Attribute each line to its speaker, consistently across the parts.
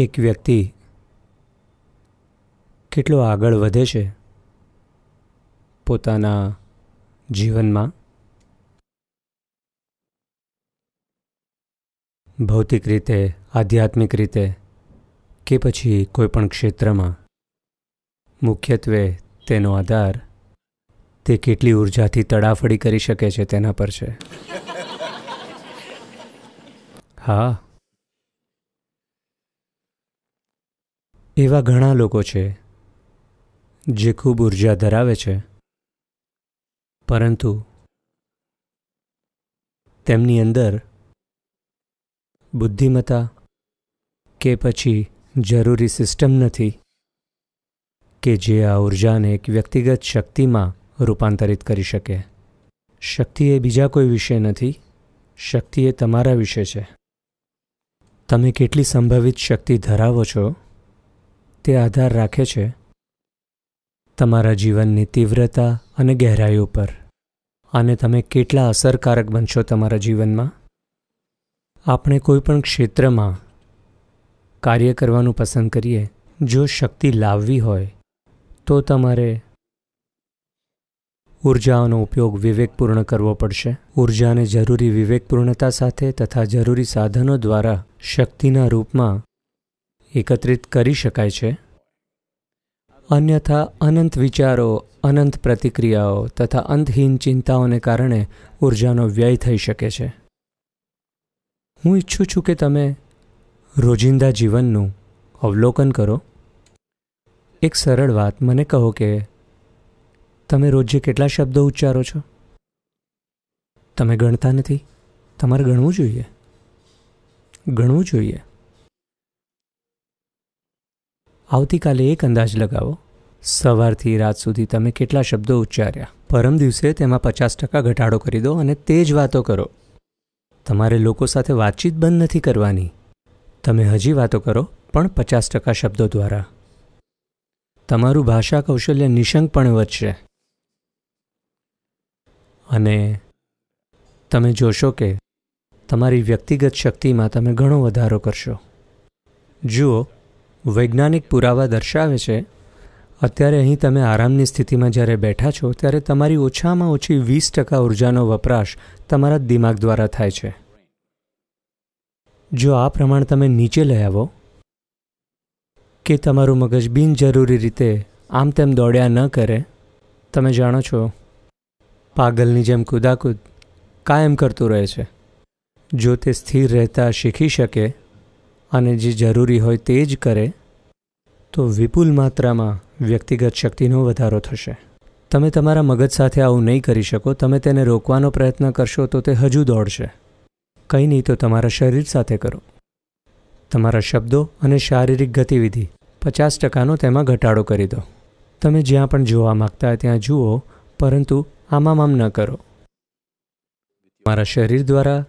Speaker 1: એક વ્યક્તિ કેટલો આગળ વધે છે પોતાના જીવનમાં ભૌતિક રીતે આધ્યાત્મિક રીતે કે પછી કોઈપણ ક્ષેત્રમાં મુખ્યત્વે તેનો આધાર તે કેટલી ઉર્જાથી તડાફડી કરી શકે છે તેના પર છે હા એવા ઘણા લોકો છે જે ખૂબ ઊર્જા ધરાવે છે પરંતુ તેમની અંદર બુદ્ધિમત્તા કે પછી જરૂરી સિસ્ટમ નથી કે જે આ ઊર્જાને એક વ્યક્તિગત શક્તિમાં રૂપાંતરિત કરી શકે શક્તિ એ બીજા કોઈ વિષય નથી શક્તિ એ તમારા વિશે છે તમે કેટલી સંભવિત શક્તિ ધરાવો છો તે આધાર રાખે છે તમારા જીવનની તીવ્રતા અને ગહેરાઈ ઉપર અને તમે કેટલા અસરકારક બનશો તમારા જીવનમાં આપણે કોઈપણ ક્ષેત્રમાં કાર્ય કરવાનું પસંદ કરીએ જો શક્તિ લાવવી હોય તો તમારે ઉર્જાનો ઉપયોગ વિવેકપૂર્ણ કરવો પડશે ઉર્જાને જરૂરી વિવેકપૂર્ણતા સાથે તથા જરૂરી સાધનો દ્વારા શક્તિના રૂપમાં એકત્રિત કરી શકાય છે અન્યથા અનંત વિચારો અનંત પ્રતિક્રિયાઓ તથા અંતહીન ચિંતાઓને કારણે ઉર્જાનો વ્યય થઈ શકે છે હું ઈચ્છું છું કે તમે રોજિંદા જીવનનું અવલોકન કરો એક સરળ વાત મને કહો કે તમે રોજે કેટલા શબ્દો ઉચ્ચારો છો તમે ગણતા નથી તમારે ગણવું જોઈએ ગણવું જોઈએ આવતીકાલે એક અંદાજ લગાવો સવારથી રાત સુધી તમે કેટલા શબ્દો ઉચ્ચાર્યા પરમ દિવસે તેમાં પચાસ ટકા ઘટાડો કરી દો અને તે જ વાતો કરો તમારે લોકો સાથે વાતચીત બંધ નથી કરવાની તમે હજી વાતો કરો પણ પચાસ ટકા શબ્દો દ્વારા તમારું ભાષા કૌશલ્ય નિશંક પણ વધશે અને તમે જોશો કે તમારી વ્યક્તિગત શક્તિમાં તમે ઘણો વધારો કરશો જુઓ વૈજ્ઞાનિક પુરાવા દર્શાવે છે અત્યારે અહીં તમે આરામની સ્થિતિમાં જ્યારે બેઠા છો ત્યારે તમારી ઓછામાં ઓછી વીસ ટકા ઉર્જાનો વપરાશ તમારા દિમાગ દ્વારા થાય છે જો આ પ્રમાણ તમે નીચે લઈ આવો કે તમારું મગજ બિનજરૂરી રીતે આમ તેમ દોડ્યા ન કરે તમે જાણો છો પાગલની જેમ કુદાકૂદ કાયમ કરતું રહે છે જો તે સ્થિર રહેતા શીખી શકે અને જે જરૂરી હોય તે જ કરે તો વિપુલ માત્રામાં વ્યક્તિગત શક્તિનો વધારો થશે તમે તમારા મગજ સાથે આવું નહીં કરી શકો તમે તેને રોકવાનો પ્રયત્ન કરશો તો તે હજુ દોડશે કંઈ નહીં તો તમારા શરીર સાથે કરો તમારા શબ્દો અને શારીરિક ગતિવિધિ પચાસ ટકાનો તેમાં ઘટાડો કરી દો તમે જ્યાં પણ જોવા માગતા ત્યાં જુઓ પરંતુ આમાં આમ ન કરો તમારા શરીર દ્વારા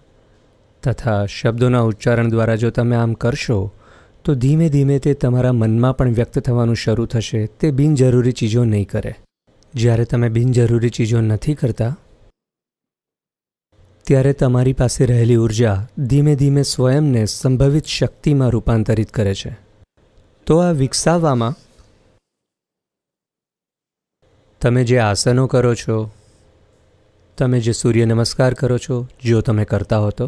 Speaker 1: તથા શબ્દોના ઉચ્ચારણ દ્વારા જો તમે આમ કરશો તો ધીમે ધીમે તે તમારા મનમાં પણ વ્યક્ત થવાનું શરૂ થશે તે બિનજરૂરી ચીજો નહીં કરે જ્યારે તમે બિનજરૂરી ચીજો નથી કરતા ત્યારે તમારી પાસે રહેલી ઉર્જા ધીમે ધીમે સ્વયંને સંભવિત શક્તિમાં રૂપાંતરિત કરે છે તો આ વિકસાવવામાં તમે જે આસનો કરો છો તમે જે સૂર્ય નમસ્કાર કરો છો જો તમે કરતા હો તો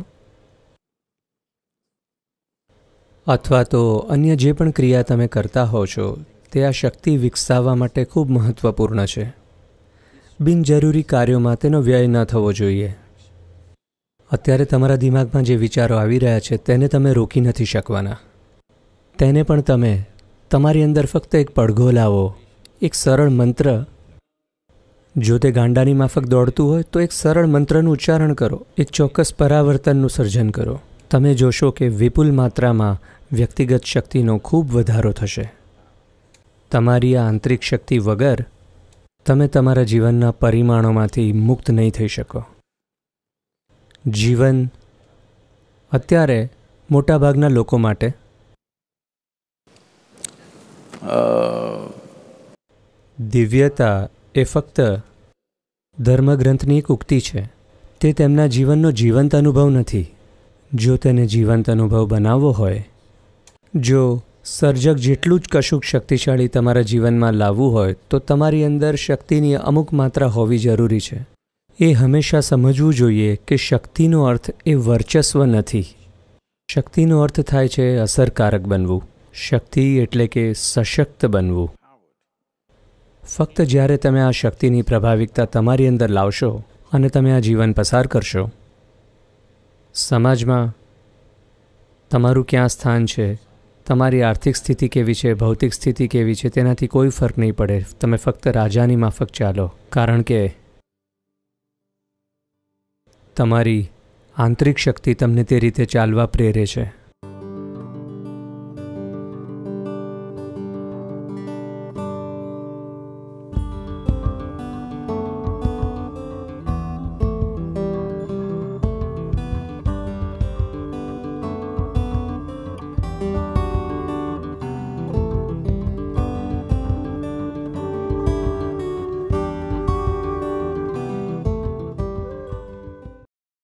Speaker 1: અથવા તો અન્ય જે પણ ક્રિયા તમે કરતા હો છો તે આ શક્તિ વિકસાવવા માટે ખૂબ મહત્ત્વપૂર્ણ છે બિનજરૂરી કાર્યોમાં તેનો વ્યય ન થવો જોઈએ અત્યારે તમારા દિમાગમાં જે વિચારો આવી રહ્યા છે તેને તમે રોકી નથી શકવાના તેને પણ તમે તમારી અંદર ફક્ત એક પડઘો લાવો એક સરળ મંત્ર જો તે ગાંડાની માફક દોડતું હોય તો એક સરળ મંત્રનું ઉચ્ચારણ કરો એક ચોક્કસ પરાવર્તનનું સર્જન કરો તમે જોશો કે વિપુલ માત્રામાં વ્યક્તિગત શક્તિનો ખૂબ વધારો થશે તમારી આ આંતરિક શક્તિ વગર તમે તમારા જીવનના પરિમાણોમાંથી મુક્ત નહીં થઈ શકો જીવન અત્યારે મોટાભાગના લોકો માટે દિવ્યતા એ ફક્ત ધર્મગ્રંથની એક ઉક્તિ છે તે તેમના જીવનનો જીવંત અનુભવ નથી જો તેને જીવંત અનુભવ બનાવવો હોય જો સર્જક જેટલું જ કશુંક શક્તિશાળી તમારા જીવનમાં લાવવું હોય તો તમારી અંદર શક્તિની અમુક માત્રા હોવી જરૂરી છે એ હંમેશા સમજવું જોઈએ કે શક્તિનો અર્થ એ વર્ચસ્વ નથી શક્તિનો અર્થ થાય છે અસરકારક બનવું શક્તિ એટલે કે સશક્ત બનવું ફક્ત જ્યારે તમે આ શક્તિની પ્રભાવિકતા તમારી અંદર લાવશો અને તમે આ જીવન પસાર કરશો સમાજમાં તમારું ક્યાં સ્થાન છે તમારી આર્થિક સ્થિતિ કેવી છે ભૌતિક સ્થિતિ કેવી છે તેનાથી કોઈ ફરક નહીં પડે તમે ફક્ત રાજાની માફક ચાલો કારણ કે તમારી આંતરિક શક્તિ તમને તે રીતે ચાલવા પ્રેરે છે